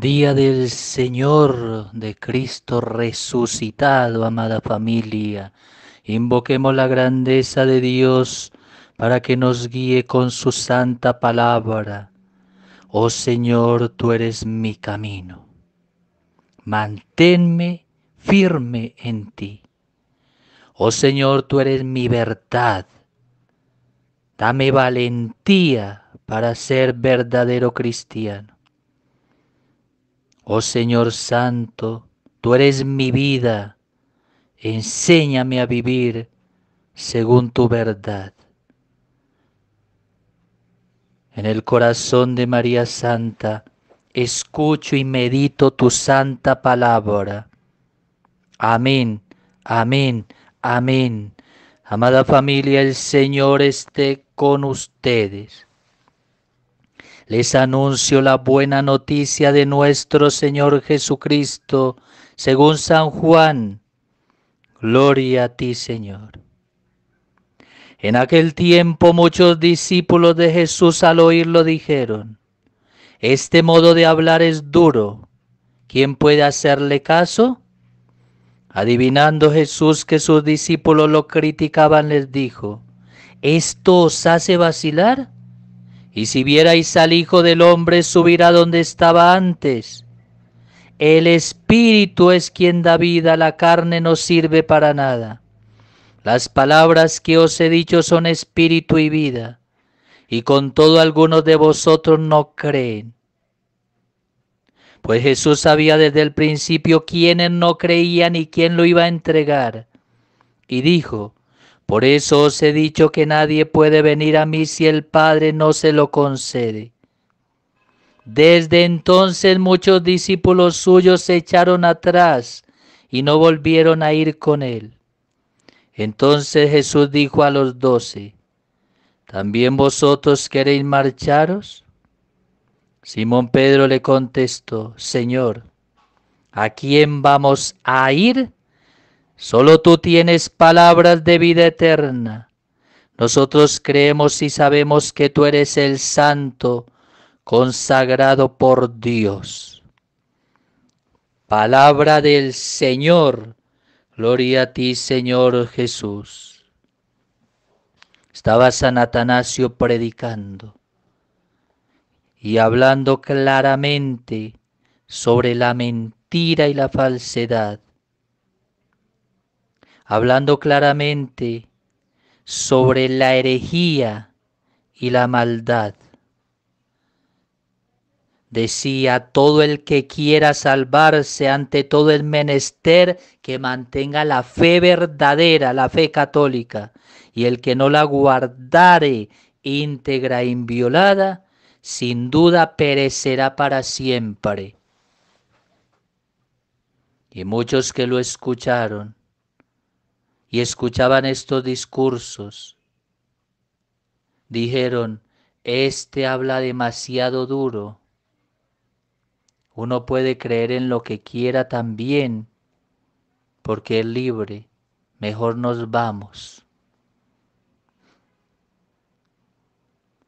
Día del Señor, de Cristo resucitado, amada familia. Invoquemos la grandeza de Dios para que nos guíe con su santa palabra. Oh Señor, tú eres mi camino. Manténme firme en ti. Oh Señor, tú eres mi verdad. Dame valentía para ser verdadero cristiano. Oh Señor Santo, tú eres mi vida, enséñame a vivir según tu verdad. En el corazón de María Santa, escucho y medito tu santa palabra. Amén, amén, amén. Amada familia, el Señor esté con ustedes les anuncio la buena noticia de nuestro Señor Jesucristo, según San Juan. Gloria a ti, Señor. En aquel tiempo muchos discípulos de Jesús al oírlo dijeron, Este modo de hablar es duro. ¿Quién puede hacerle caso? Adivinando Jesús que sus discípulos lo criticaban, les dijo, ¿esto os hace vacilar? Y si vierais al Hijo del Hombre subirá donde estaba antes, el Espíritu es quien da vida, la carne no sirve para nada. Las palabras que os he dicho son espíritu y vida, y con todo algunos de vosotros no creen. Pues Jesús sabía desde el principio quiénes no creían y quién lo iba a entregar, y dijo, por eso os he dicho que nadie puede venir a mí si el Padre no se lo concede. Desde entonces muchos discípulos suyos se echaron atrás y no volvieron a ir con él. Entonces Jesús dijo a los doce, ¿también vosotros queréis marcharos? Simón Pedro le contestó, Señor, ¿a quién vamos a ir? Solo tú tienes palabras de vida eterna. Nosotros creemos y sabemos que tú eres el santo consagrado por Dios. Palabra del Señor. Gloria a ti, Señor Jesús. Estaba San Atanasio predicando y hablando claramente sobre la mentira y la falsedad hablando claramente sobre la herejía y la maldad. Decía, todo el que quiera salvarse ante todo el menester, que mantenga la fe verdadera, la fe católica, y el que no la guardare íntegra e inviolada, sin duda perecerá para siempre. Y muchos que lo escucharon y escuchaban estos discursos, dijeron, este habla demasiado duro. Uno puede creer en lo que quiera también, porque es libre. Mejor nos vamos.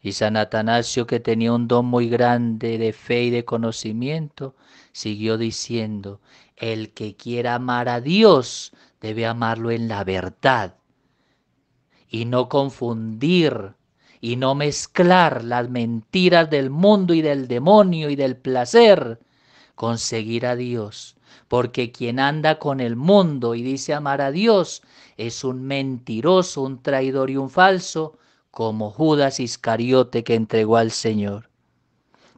Y San Atanasio, que tenía un don muy grande de fe y de conocimiento, siguió diciendo, el que quiera amar a Dios debe amarlo en la verdad y no confundir y no mezclar las mentiras del mundo y del demonio y del placer con seguir a Dios. Porque quien anda con el mundo y dice amar a Dios es un mentiroso, un traidor y un falso, como Judas Iscariote que entregó al Señor.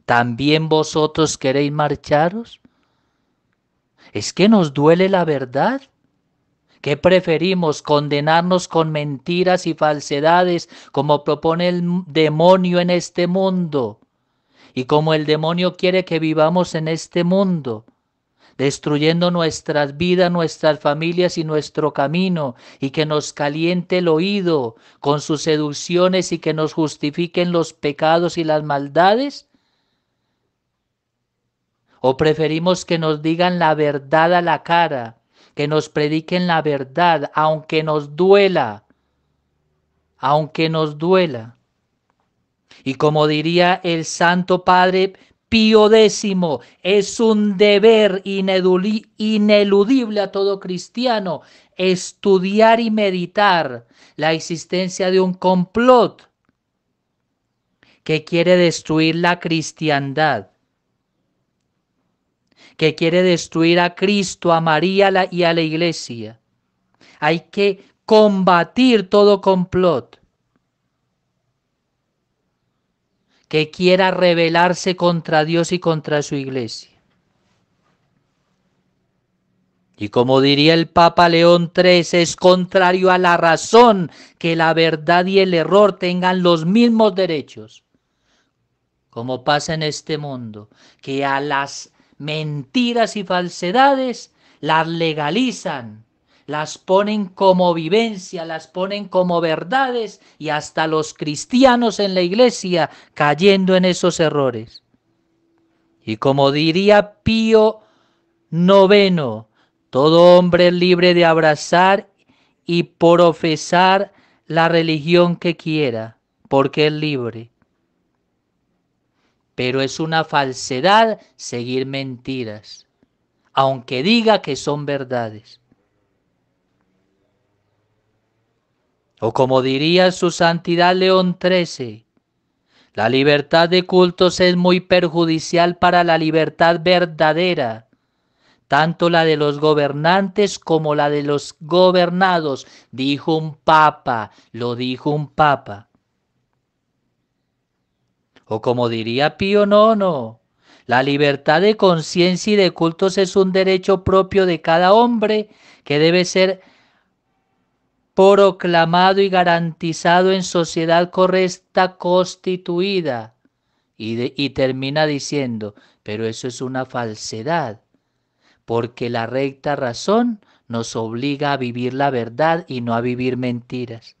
¿También vosotros queréis marcharos? ¿Es que nos duele la verdad? ¿Qué preferimos? ¿Condenarnos con mentiras y falsedades como propone el demonio en este mundo? Y como el demonio quiere que vivamos en este mundo, destruyendo nuestras vidas, nuestras familias y nuestro camino, y que nos caliente el oído con sus seducciones y que nos justifiquen los pecados y las maldades? ¿O preferimos que nos digan la verdad a la cara? que nos prediquen la verdad, aunque nos duela, aunque nos duela. Y como diría el Santo Padre Pío X, es un deber ineludible a todo cristiano estudiar y meditar la existencia de un complot que quiere destruir la cristiandad que quiere destruir a Cristo, a María y a la iglesia. Hay que combatir todo complot que quiera rebelarse contra Dios y contra su iglesia. Y como diría el Papa León III, es contrario a la razón que la verdad y el error tengan los mismos derechos, como pasa en este mundo, que a las mentiras y falsedades, las legalizan, las ponen como vivencia, las ponen como verdades y hasta los cristianos en la iglesia cayendo en esos errores. Y como diría Pío Noveno, todo hombre es libre de abrazar y profesar la religión que quiera, porque es libre pero es una falsedad seguir mentiras, aunque diga que son verdades. O como diría su santidad León XIII, la libertad de cultos es muy perjudicial para la libertad verdadera, tanto la de los gobernantes como la de los gobernados, dijo un papa, lo dijo un papa. O como diría Pío IX, la libertad de conciencia y de cultos es un derecho propio de cada hombre que debe ser proclamado y garantizado en sociedad correcta constituida. y, termina diciendo, pero eso es una falsedad, porque la recta razón nos obliga a vivir la verdad y no a vivir mentiras.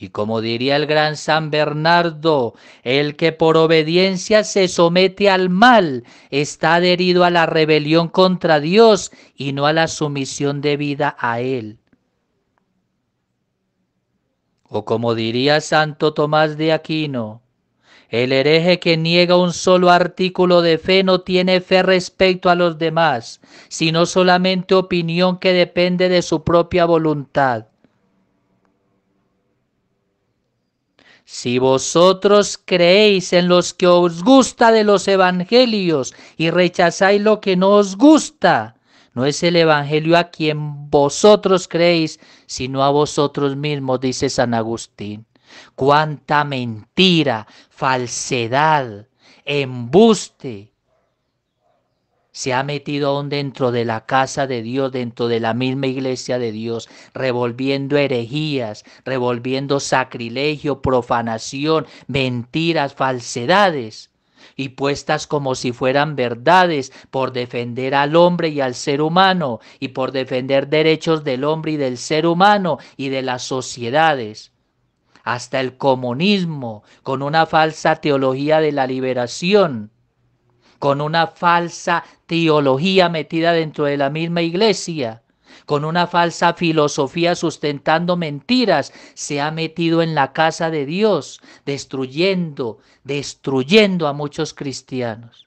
Y como diría el gran San Bernardo, el que por obediencia se somete al mal está adherido a la rebelión contra Dios y no a la sumisión debida a Él. O como diría Santo Tomás de Aquino, el hereje que niega un solo artículo de fe no tiene fe respecto a los demás, sino solamente opinión que depende de su propia voluntad. Si vosotros creéis en los que os gusta de los evangelios y rechazáis lo que no os gusta, no es el evangelio a quien vosotros creéis, sino a vosotros mismos, dice San Agustín. Cuánta mentira, falsedad, embuste se ha metido aún dentro de la casa de Dios, dentro de la misma iglesia de Dios, revolviendo herejías, revolviendo sacrilegio, profanación, mentiras, falsedades y puestas como si fueran verdades por defender al hombre y al ser humano y por defender derechos del hombre y del ser humano y de las sociedades hasta el comunismo, con una falsa teología de la liberación, con una falsa teología metida dentro de la misma iglesia, con una falsa filosofía sustentando mentiras, se ha metido en la casa de Dios, destruyendo, destruyendo a muchos cristianos.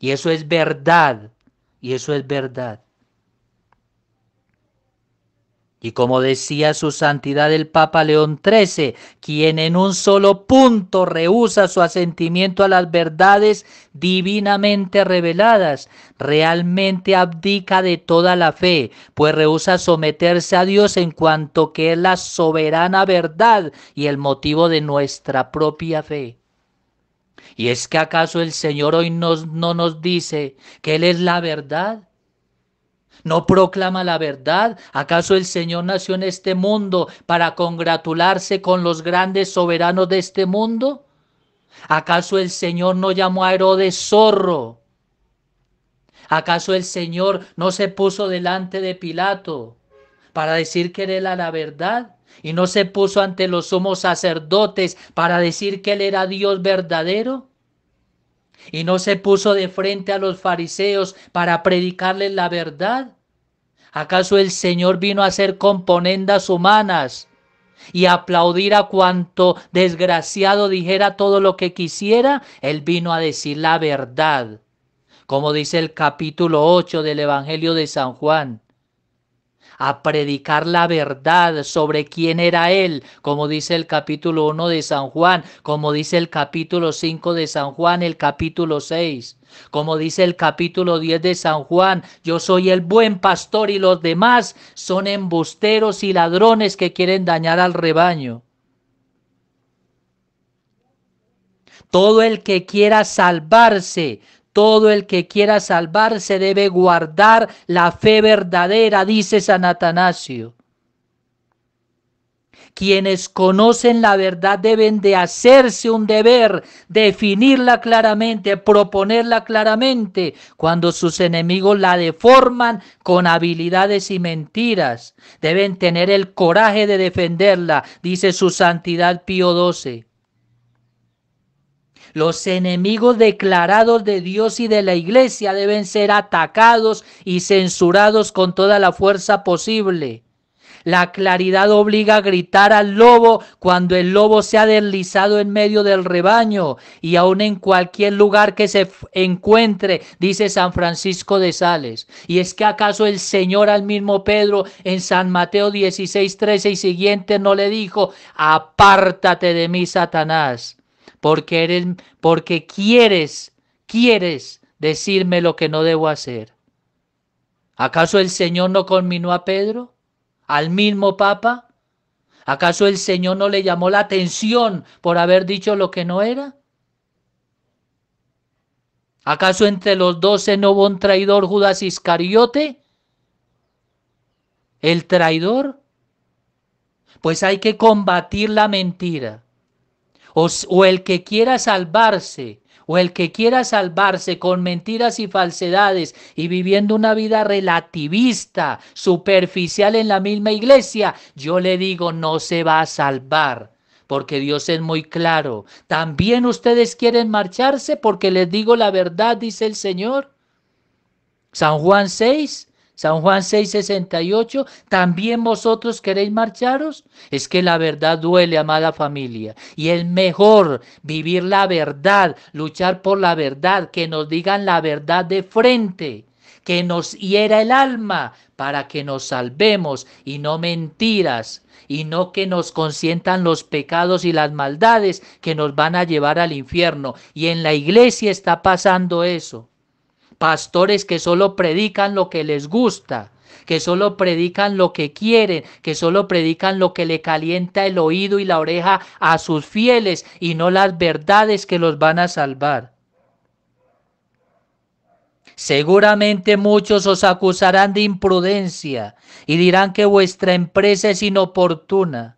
Y eso es verdad, y eso es verdad. Y como decía su santidad el Papa León XIII, quien en un solo punto rehúsa su asentimiento a las verdades divinamente reveladas, realmente abdica de toda la fe, pues rehúsa someterse a Dios en cuanto que es la soberana verdad y el motivo de nuestra propia fe. ¿Y es que acaso el Señor hoy no nos dice que Él es la verdad? no proclama la verdad. ¿Acaso el Señor nació en este mundo para congratularse con los grandes soberanos de este mundo? ¿Acaso el Señor no llamó a Herodes zorro? ¿Acaso el Señor no se puso delante de Pilato para decir que él era la verdad? ¿Y no se puso ante los sumos sacerdotes para decir que él era Dios verdadero? ¿Y no se puso de frente a los fariseos para predicarles la verdad? ¿Acaso el Señor vino a hacer componendas humanas y aplaudir a cuanto desgraciado dijera todo lo que quisiera? Él vino a decir la verdad, como dice el capítulo 8 del Evangelio de San Juan a predicar la verdad sobre quién era Él, como dice el capítulo 1 de San Juan, como dice el capítulo 5 de San Juan, el capítulo 6. Como dice el capítulo 10 de San Juan, yo soy el buen pastor y los demás son embusteros y ladrones que quieren dañar al rebaño. Todo el que quiera salvarse, todo el que quiera salvarse debe guardar la fe verdadera, dice San Atanasio. Quienes conocen la verdad deben de hacerse un deber, definirla claramente, proponerla claramente, cuando sus enemigos la deforman con habilidades y mentiras. Deben tener el coraje de defenderla, dice su santidad Pío XII. Los enemigos declarados de Dios y de la iglesia deben ser atacados y censurados con toda la fuerza posible. La claridad obliga a gritar al lobo cuando el lobo se ha deslizado en medio del rebaño y aún en cualquier lugar que se encuentre, dice San Francisco de Sales. Y es que acaso el Señor al mismo Pedro en San Mateo 16, 13 y siguiente no le dijo, apártate de mí, Satanás, porque eres, porque quieres, quieres decirme lo que no debo hacer. ¿Acaso el Señor no conminó a Pedro? al mismo Papa? ¿Acaso el Señor no le llamó la atención por haber dicho lo que no era? ¿Acaso entre los doce no hubo un traidor Judas Iscariote? ¿El traidor? Pues hay que combatir la mentira. O, o el que quiera salvarse o el que quiera salvarse con mentiras y falsedades y viviendo una vida relativista, superficial en la misma iglesia, yo le digo, no se va a salvar porque Dios es muy claro. También ustedes quieren marcharse porque les digo la verdad, dice el Señor. San Juan 6, San Juan 6:68, ¿también vosotros queréis marcharos? Es que la verdad duele, amada familia, y es mejor vivir la verdad, luchar por la verdad, que nos digan la verdad de frente que nos hiera el alma para que nos salvemos y no mentiras y no que nos consientan los pecados y las maldades que nos van a llevar al infierno. Y en la iglesia está pasando eso pastores que solo predican lo que les gusta, que solo predican lo que quieren, que solo predican lo que le calienta el oído y la oreja a sus fieles y no las verdades que los van a salvar. Seguramente muchos os acusarán de imprudencia y dirán que vuestra empresa es inoportuna.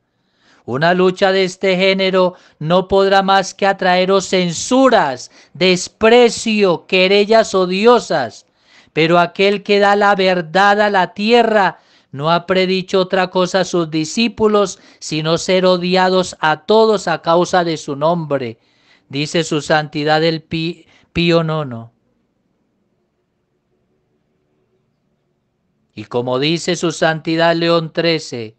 Una lucha de este género no podrá más que atraeros censuras, desprecio, querellas odiosas. Pero aquel que da la verdad a la tierra no ha predicho otra cosa a sus discípulos, sino ser odiados a todos a causa de su nombre. Dice su santidad el Pío Nono. Y como dice su santidad León XIII,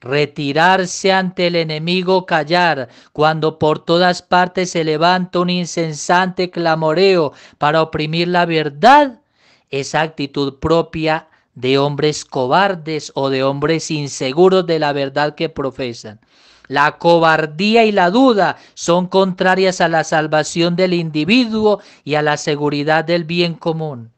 retirarse ante el enemigo, callar, cuando por todas partes se levanta un incesante clamoreo para oprimir la verdad, esa actitud propia de hombres cobardes o de hombres inseguros de la verdad que profesan. La cobardía y la duda son contrarias a la salvación del individuo y a la seguridad del bien común,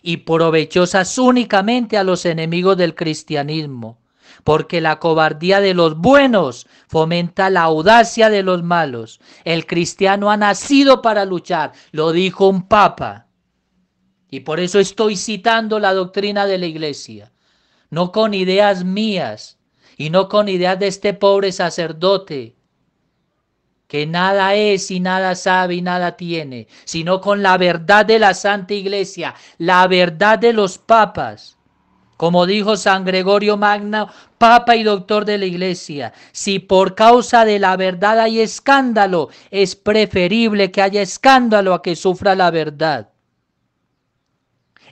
y provechosas únicamente a los enemigos del cristianismo porque la cobardía de los buenos fomenta la audacia de los malos. El cristiano ha nacido para luchar, lo dijo un papa. Y por eso estoy citando la doctrina de la iglesia, no con ideas mías y no con ideas de este pobre sacerdote que nada es y nada sabe y nada tiene, sino con la verdad de la Santa Iglesia, la verdad de los papas. Como dijo San Gregorio Magno, Papa y Doctor de la Iglesia, si por causa de la verdad hay escándalo, es preferible que haya escándalo a que sufra la verdad.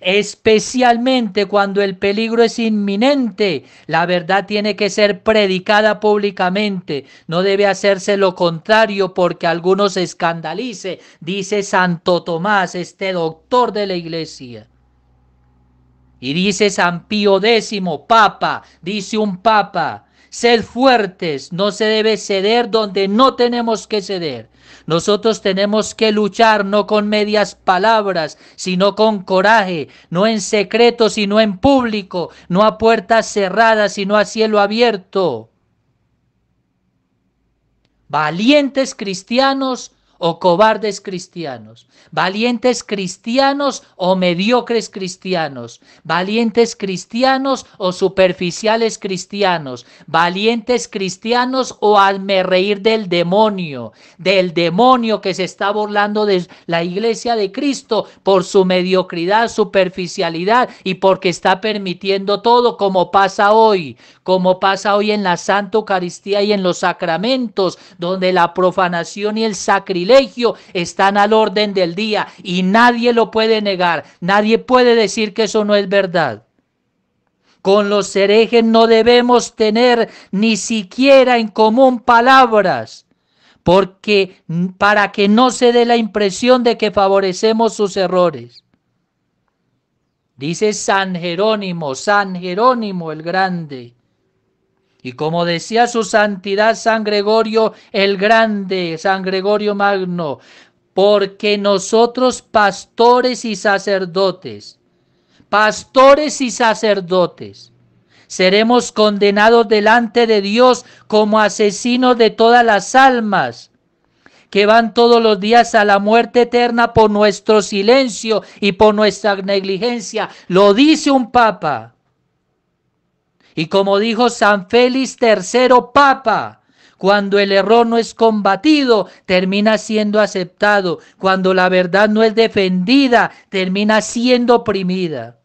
Especialmente cuando el peligro es inminente, la verdad tiene que ser predicada públicamente. No debe hacerse lo contrario porque algunos se escandalice, dice Santo Tomás, este doctor de la Iglesia. Y dice San Pío X, Papa, dice un Papa, sed fuertes, no se debe ceder donde no tenemos que ceder. Nosotros tenemos que luchar no con medias palabras, sino con coraje, no en secreto, sino en público, no a puertas cerradas, sino a cielo abierto. Valientes cristianos o cobardes cristianos, valientes cristianos o mediocres cristianos, valientes cristianos o superficiales cristianos, valientes cristianos o alme reír del demonio, del demonio que se está burlando de la iglesia de Cristo por su mediocridad, superficialidad y porque está permitiendo todo como pasa hoy, como pasa hoy en la Santa Eucaristía y en los sacramentos, donde la profanación y el sacrilegio están al orden del día y nadie lo puede negar, nadie puede decir que eso no es verdad. Con los herejes no debemos tener ni siquiera en común palabras, porque para que no se dé la impresión de que favorecemos sus errores. Dice San Jerónimo, San Jerónimo el Grande, y como decía su santidad San Gregorio el Grande, San Gregorio Magno, porque nosotros pastores y sacerdotes, pastores y sacerdotes, seremos condenados delante de Dios como asesinos de todas las almas que van todos los días a la muerte eterna por nuestro silencio y por nuestra negligencia. Lo dice un papa. Y como dijo San Félix III Papa, cuando el error no es combatido, termina siendo aceptado. Cuando la verdad no es defendida, termina siendo oprimida.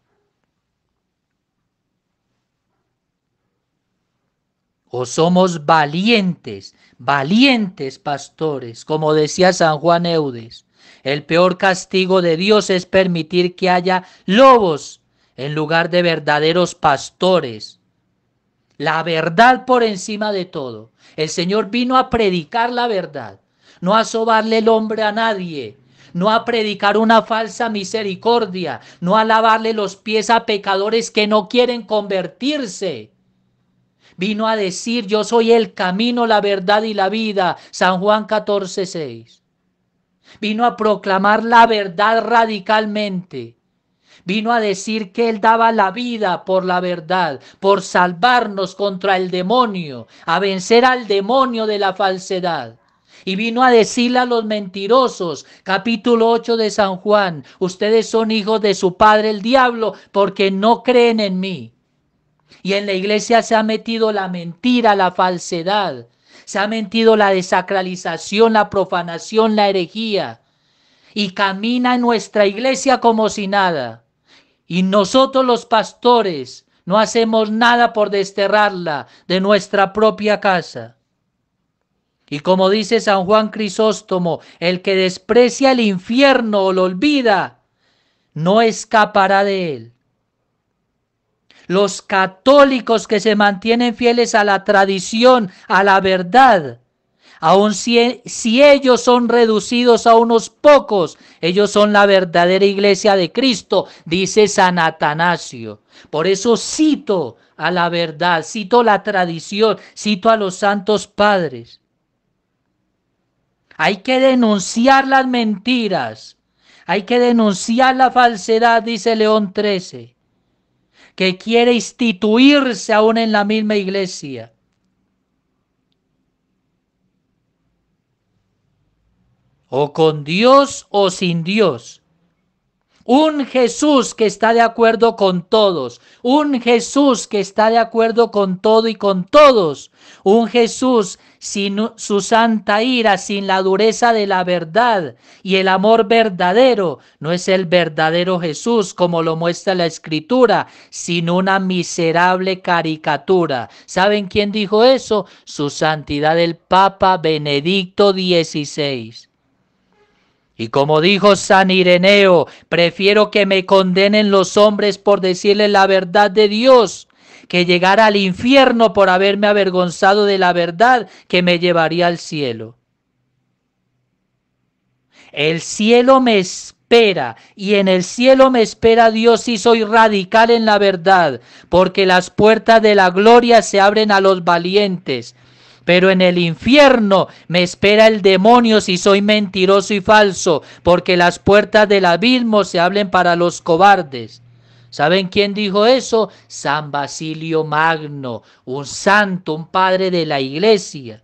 O somos valientes, valientes pastores, como decía San Juan Eudes. El peor castigo de Dios es permitir que haya lobos en lugar de verdaderos pastores la verdad por encima de todo. El Señor vino a predicar la verdad, no a sobarle el hombre a nadie, no a predicar una falsa misericordia, no a lavarle los pies a pecadores que no quieren convertirse. Vino a decir, yo soy el camino, la verdad y la vida, San Juan 14.6 Vino a proclamar la verdad radicalmente Vino a decir que Él daba la vida por la verdad, por salvarnos contra el demonio, a vencer al demonio de la falsedad. Y vino a decirle a los mentirosos, capítulo 8 de San Juan, ustedes son hijos de su padre el diablo porque no creen en mí. Y en la iglesia se ha metido la mentira, la falsedad, se ha metido la desacralización, la profanación, la herejía. Y camina en nuestra iglesia como si nada. Y nosotros los pastores no hacemos nada por desterrarla de nuestra propia casa. Y como dice San Juan Crisóstomo, el que desprecia el infierno o lo olvida, no escapará de él. Los católicos que se mantienen fieles a la tradición, a la verdad, Aun si, si ellos son reducidos a unos pocos, ellos son la verdadera iglesia de Cristo, dice San Atanasio. Por eso cito a la verdad, cito la tradición, cito a los santos padres. Hay que denunciar las mentiras. Hay que denunciar la falsedad, dice León XIII, que quiere instituirse aún en la misma iglesia. o con Dios o sin Dios. Un Jesús que está de acuerdo con todos. Un Jesús que está de acuerdo con todo y con todos. Un Jesús sin su santa ira, sin la dureza de la verdad y el amor verdadero. No es el verdadero Jesús como lo muestra la escritura, sino una miserable caricatura. ¿Saben quién dijo eso? Su santidad el Papa Benedicto XVI. Y como dijo San Ireneo, prefiero que me condenen los hombres por decirle la verdad de Dios, que llegar al infierno por haberme avergonzado de la verdad que me llevaría al cielo. El cielo me espera y en el cielo me espera Dios si soy radical en la verdad, porque las puertas de la gloria se abren a los valientes pero en el infierno me espera el demonio si soy mentiroso y falso, porque las puertas del abismo se abren para los cobardes. ¿Saben quién dijo eso? San Basilio Magno, un santo, un padre de la iglesia.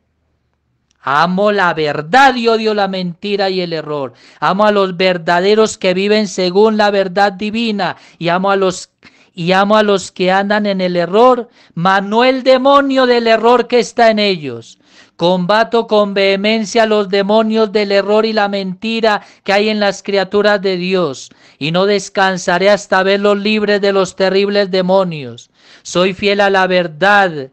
Amo la verdad y odio la mentira y el error. Amo a los verdaderos que viven según la verdad divina y amo a los y amo a los que andan en el error, Manuel, el demonio del error que está en ellos. Combato con vehemencia los demonios del error y la mentira que hay en las criaturas de Dios, y no descansaré hasta verlos libres de los terribles demonios. Soy fiel a la verdad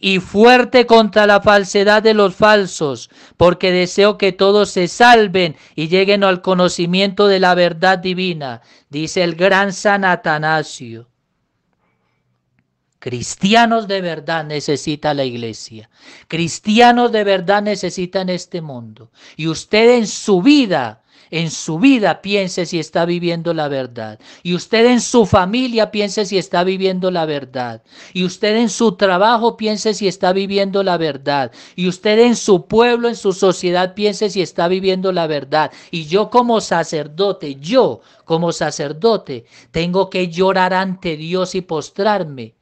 y fuerte contra la falsedad de los falsos, porque deseo que todos se salven y lleguen al conocimiento de la verdad divina, dice el gran San Atanasio. Cristianos de verdad necesita la iglesia. Cristianos de verdad necesitan este mundo. Y usted en su vida, en su vida piense si está viviendo la verdad. Y usted en su familia piense si está viviendo la verdad. Y usted en su trabajo piense si está viviendo la verdad. Y usted en su pueblo, en su sociedad piense si está viviendo la verdad. Y yo como sacerdote, yo como sacerdote, tengo que llorar ante Dios y postrarme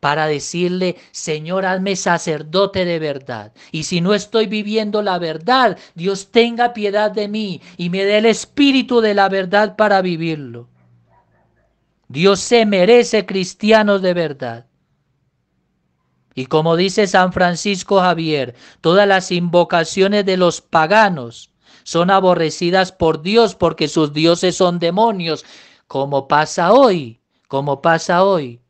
para decirle, Señor, hazme sacerdote de verdad. Y si no estoy viviendo la verdad, Dios tenga piedad de mí y me dé el espíritu de la verdad para vivirlo. Dios se merece cristianos de verdad. Y como dice San Francisco Javier, todas las invocaciones de los paganos son aborrecidas por Dios porque sus dioses son demonios, como pasa hoy, como pasa hoy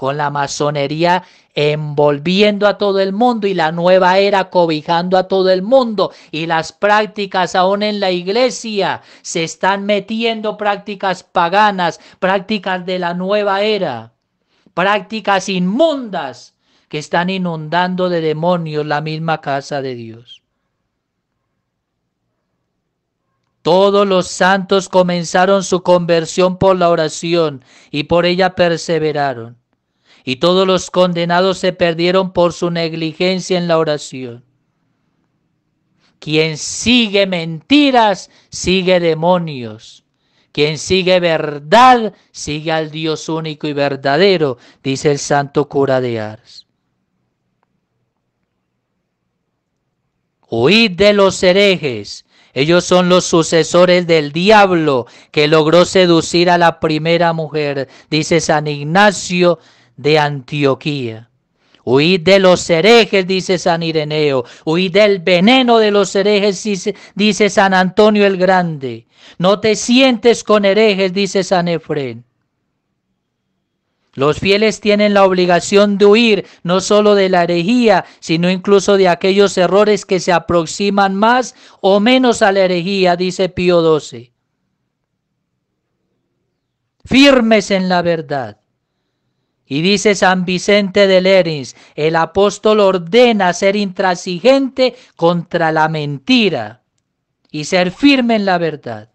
con la masonería envolviendo a todo el mundo y la nueva era cobijando a todo el mundo y las prácticas aún en la iglesia se están metiendo prácticas paganas, prácticas de la nueva era, prácticas inmundas que están inundando de demonios la misma casa de Dios. Todos los santos comenzaron su conversión por la oración y por ella perseveraron y todos los condenados se perdieron por su negligencia en la oración. Quien sigue mentiras, sigue demonios. Quien sigue verdad, sigue al Dios único y verdadero, dice el santo cura de Ars. Huid de los herejes. Ellos son los sucesores del diablo que logró seducir a la primera mujer, dice San Ignacio de Antioquía. Huid de los herejes, dice San Ireneo. Huid del veneno de los herejes, dice San Antonio el Grande. No te sientes con herejes, dice San Efrén. Los fieles tienen la obligación de huir no solo de la herejía, sino incluso de aquellos errores que se aproximan más o menos a la herejía, dice Pío XII. Firmes en la verdad. Y dice San Vicente de Lerins, el apóstol ordena ser intransigente contra la mentira y ser firme en la verdad.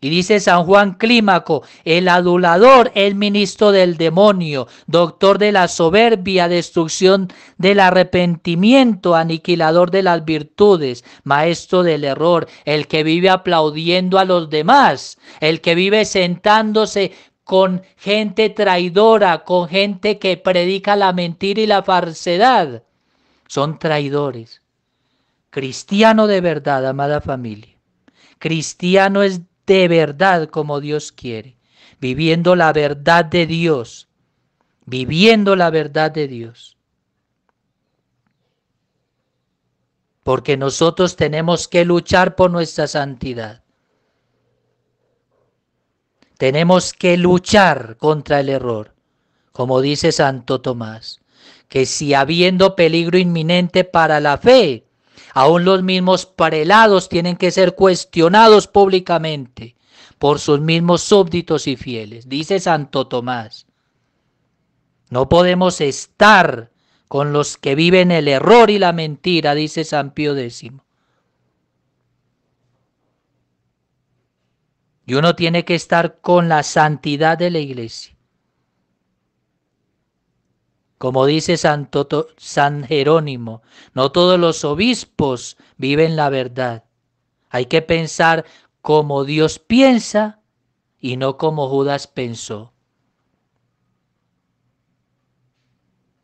Y dice San Juan Clímaco, el adulador, el ministro del demonio, doctor de la soberbia, destrucción del arrepentimiento, aniquilador de las virtudes, maestro del error, el que vive aplaudiendo a los demás, el que vive sentándose con gente traidora, con gente que predica la mentira y la falsedad. Son traidores. Cristiano de verdad, amada familia. Cristiano es de verdad como Dios quiere, viviendo la verdad de Dios, viviendo la verdad de Dios. Porque nosotros tenemos que luchar por nuestra santidad. Tenemos que luchar contra el error, como dice Santo Tomás, que si habiendo peligro inminente para la fe, aún los mismos prelados tienen que ser cuestionados públicamente por sus mismos súbditos y fieles, dice Santo Tomás. No podemos estar con los que viven el error y la mentira, dice San Pío X. Y uno tiene que estar con la santidad de la iglesia. Como dice San Jerónimo, no todos los obispos viven la verdad. Hay que pensar como Dios piensa y no como Judas pensó.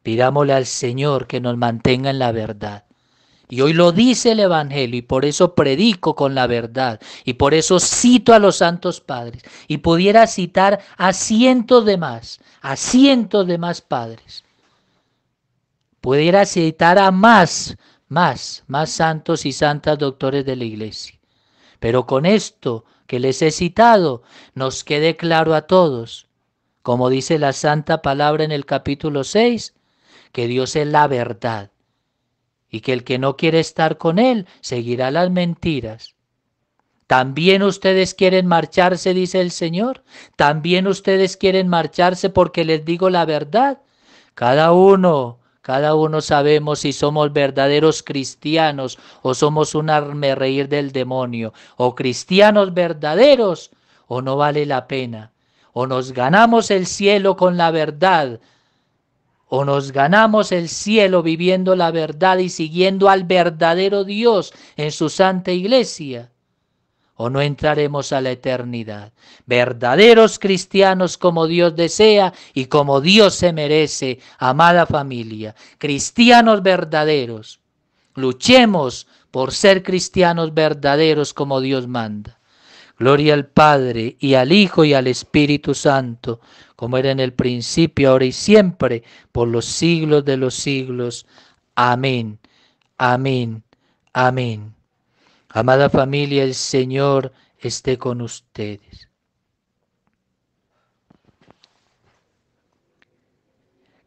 Pidámosle al Señor que nos mantenga en la verdad. Y hoy lo dice el Evangelio y por eso predico con la verdad y por eso cito a los santos padres y pudiera citar a cientos de más, a cientos de más padres. Pudiera citar a más, más, más santos y santas doctores de la iglesia. Pero con esto que les he citado, nos quede claro a todos, como dice la santa palabra en el capítulo 6, que Dios es la verdad y que el que no quiere estar con él seguirá las mentiras. También ustedes quieren marcharse, dice el Señor. También ustedes quieren marcharse porque les digo la verdad. Cada uno, cada uno sabemos si somos verdaderos cristianos o somos un arme reír del demonio, o cristianos verdaderos o no vale la pena, o nos ganamos el cielo con la verdad o nos ganamos el cielo viviendo la verdad y siguiendo al verdadero Dios en su santa iglesia, o no entraremos a la eternidad. Verdaderos cristianos como Dios desea y como Dios se merece, amada familia, cristianos verdaderos. Luchemos por ser cristianos verdaderos como Dios manda. Gloria al Padre y al Hijo y al Espíritu Santo, como era en el principio, ahora y siempre, por los siglos de los siglos. Amén, amén, amén. Amada familia, el Señor esté con ustedes.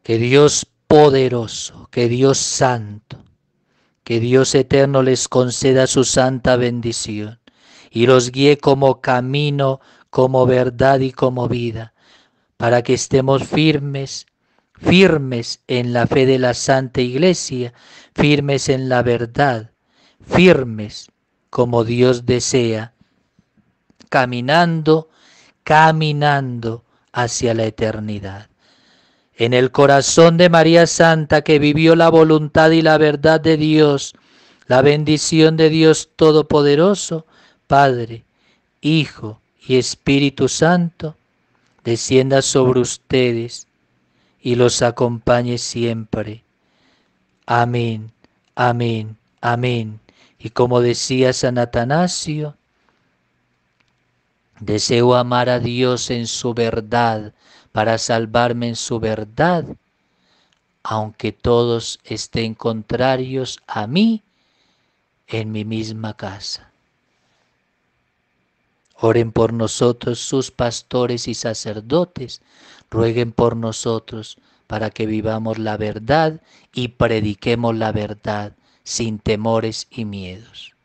Que Dios poderoso, que Dios santo, que Dios eterno les conceda su santa bendición y los guíe como camino, como verdad y como vida, para que estemos firmes, firmes en la fe de la Santa Iglesia, firmes en la verdad, firmes como Dios desea, caminando, caminando hacia la eternidad. En el corazón de María Santa que vivió la voluntad y la verdad de Dios, la bendición de Dios Todopoderoso, Padre, Hijo y Espíritu Santo, descienda sobre ustedes y los acompañe siempre. Amén, amén, amén. Y como decía San Atanasio, deseo amar a Dios en su verdad para salvarme en su verdad, aunque todos estén contrarios a mí en mi misma casa. Oren por nosotros sus pastores y sacerdotes, rueguen por nosotros para que vivamos la verdad y prediquemos la verdad sin temores y miedos.